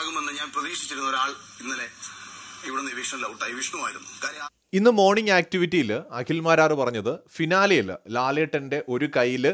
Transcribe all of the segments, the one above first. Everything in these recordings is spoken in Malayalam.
ഉണ്ടാകുമെന്ന് ഞാൻ പ്രതീക്ഷിച്ചിരുന്ന ഒരാൾ ഇന്നലെ ഇവിടെ നിവീഷനിൽ ഔട്ടായി വിഷ്ണുവായിരുന്നു കാര്യം ഇന്ന് മോർണിംഗ് ആക്ടിവിറ്റിയിൽ അഖിൽ മാരാർ പറഞ്ഞത് ഫിനാലയിൽ ലാലേട്ടൻ്റെ ഒരു കയ്യിൽ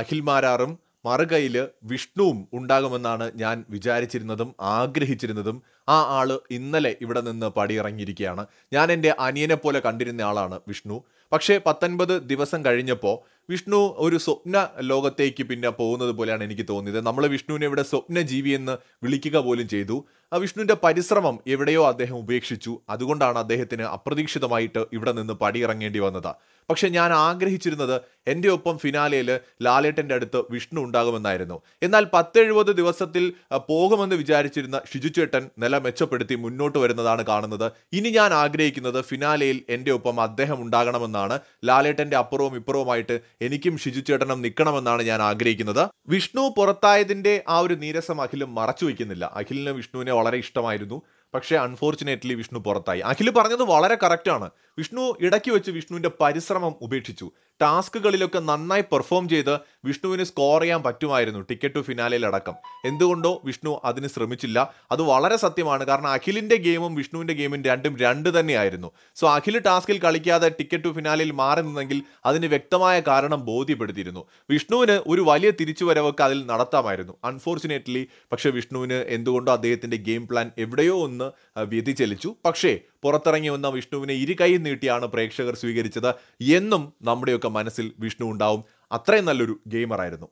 അഖിൽ മാരാറും മറുകയിൽ വിഷ്ണുവും ഉണ്ടാകുമെന്നാണ് ഞാൻ വിചാരിച്ചിരുന്നതും ആഗ്രഹിച്ചിരുന്നതും ആ ആള് ഇന്നലെ ഇവിടെ നിന്ന് പടിയിറങ്ങിയിരിക്കുകയാണ് ഞാൻ എൻ്റെ അനിയനെ പോലെ കണ്ടിരുന്ന ആളാണ് വിഷ്ണു പക്ഷേ പത്തൊൻപത് ദിവസം കഴിഞ്ഞപ്പോൾ വിഷ്ണു ഒരു സ്വപ്ന ലോകത്തേക്ക് പിന്നെ പോകുന്നത് പോലെയാണ് എനിക്ക് തോന്നിയത് നമ്മൾ വിഷ്ണുവിനെ ഇവിടെ സ്വപ്ന ജീവി എന്ന് വിളിക്കുക പോലും ചെയ്തു ആ വിഷ്ണുവിൻ്റെ പരിശ്രമം എവിടെയോ അദ്ദേഹം ഉപേക്ഷിച്ചു അതുകൊണ്ടാണ് അദ്ദേഹത്തിന് അപ്രതീക്ഷിതമായിട്ട് ഇവിടെ നിന്ന് പടിയിറങ്ങേണ്ടി വന്നത് പക്ഷേ ഞാൻ ആഗ്രഹിച്ചിരുന്നത് എൻ്റെ ഒപ്പം ഫിനാലയിൽ ലാലേട്ടൻ്റെ അടുത്ത് വിഷ്ണു ഉണ്ടാകുമെന്നായിരുന്നു എന്നാൽ പത്തെഴുപത് ദിവസത്തിൽ പോകുമെന്ന് വിചാരിച്ചിരുന്ന ഷിജുചേട്ടൻ നില മെച്ചപ്പെടുത്തി മുന്നോട്ട് വരുന്നതാണ് കാണുന്നത് ഇനി ഞാൻ ആഗ്രഹിക്കുന്നത് ഫിനാലയിൽ എൻ്റെ ഒപ്പം അദ്ദേഹം ഉണ്ടാകണമെന്നാണ് എന്നാണ് ലാലേട്ടന്റെ അപ്പുറവും ഇപ്പുറവുമായിട്ട് എനിക്കും ഷിജു ചേട്ടനും നിൽക്കണമെന്നാണ് ഞാൻ ആഗ്രഹിക്കുന്നത് വിഷ്ണു പുറത്തായതിന്റെ ആ ഒരു നീരസം അഖിലും മറച്ചു വയ്ക്കുന്നില്ല അഖിലിന് വിഷ്ണുവിനെ വളരെ ഇഷ്ടമായിരുന്നു പക്ഷേ അൺഫോർച്ചുനേറ്റ്ലി വിഷ്ണു പുറത്തായി അഖിൽ പറഞ്ഞത് വളരെ കറക്റ്റാണ് വിഷ്ണു ഇടയ്ക്ക് വെച്ച് വിഷ്ണുവിൻ്റെ പരിശ്രമം ഉപേക്ഷിച്ചു ടാസ്കുകളിലൊക്കെ നന്നായി പെർഫോം ചെയ്ത് വിഷ്ണുവിന് സ്കോർ ചെയ്യാൻ പറ്റുമായിരുന്നു ടിക്കറ്റ് ടു ഫിനാലയിലടക്കം എന്തുകൊണ്ടോ വിഷ്ണു അതിന് ശ്രമിച്ചില്ല അത് വളരെ സത്യമാണ് കാരണം അഖിലിൻ്റെ ഗെയിമും വിഷ്ണുവിൻ്റെ ഗെയിമും രണ്ടും രണ്ട് തന്നെയായിരുന്നു സോ അഖിൽ ടാസ്കിൽ കളിക്കാതെ ടിക്കറ്റ് ടു ഫിനാലയിൽ മാറി നിന്നെങ്കിൽ അതിന് വ്യക്തമായ കാരണം ബോധ്യപ്പെടുത്തിയിരുന്നു വിഷ്ണുവിന് ഒരു വലിയ തിരിച്ചുവരവൊക്കെ അതിൽ നടത്താമായിരുന്നു അൺഫോർച്ചുനേറ്റ്ലി പക്ഷേ വിഷ്ണുവിന് എന്തുകൊണ്ടോ അദ്ദേഹത്തിൻ്റെ ഗെയിം പ്ലാൻ എവിടെയോ ഒന്ന് വ്യതിചലിച്ചു പക്ഷേ പുറത്തിറങ്ങി വന്ന വിഷ്ണുവിനെ ഇരു കൈ നീട്ടിയാണ് പ്രേക്ഷകർ സ്വീകരിച്ചത് എന്നും നമ്മുടെയൊക്കെ മനസ്സിൽ വിഷ്ണു ഉണ്ടാവും അത്രയും നല്ലൊരു ഗെയിമറായിരുന്നു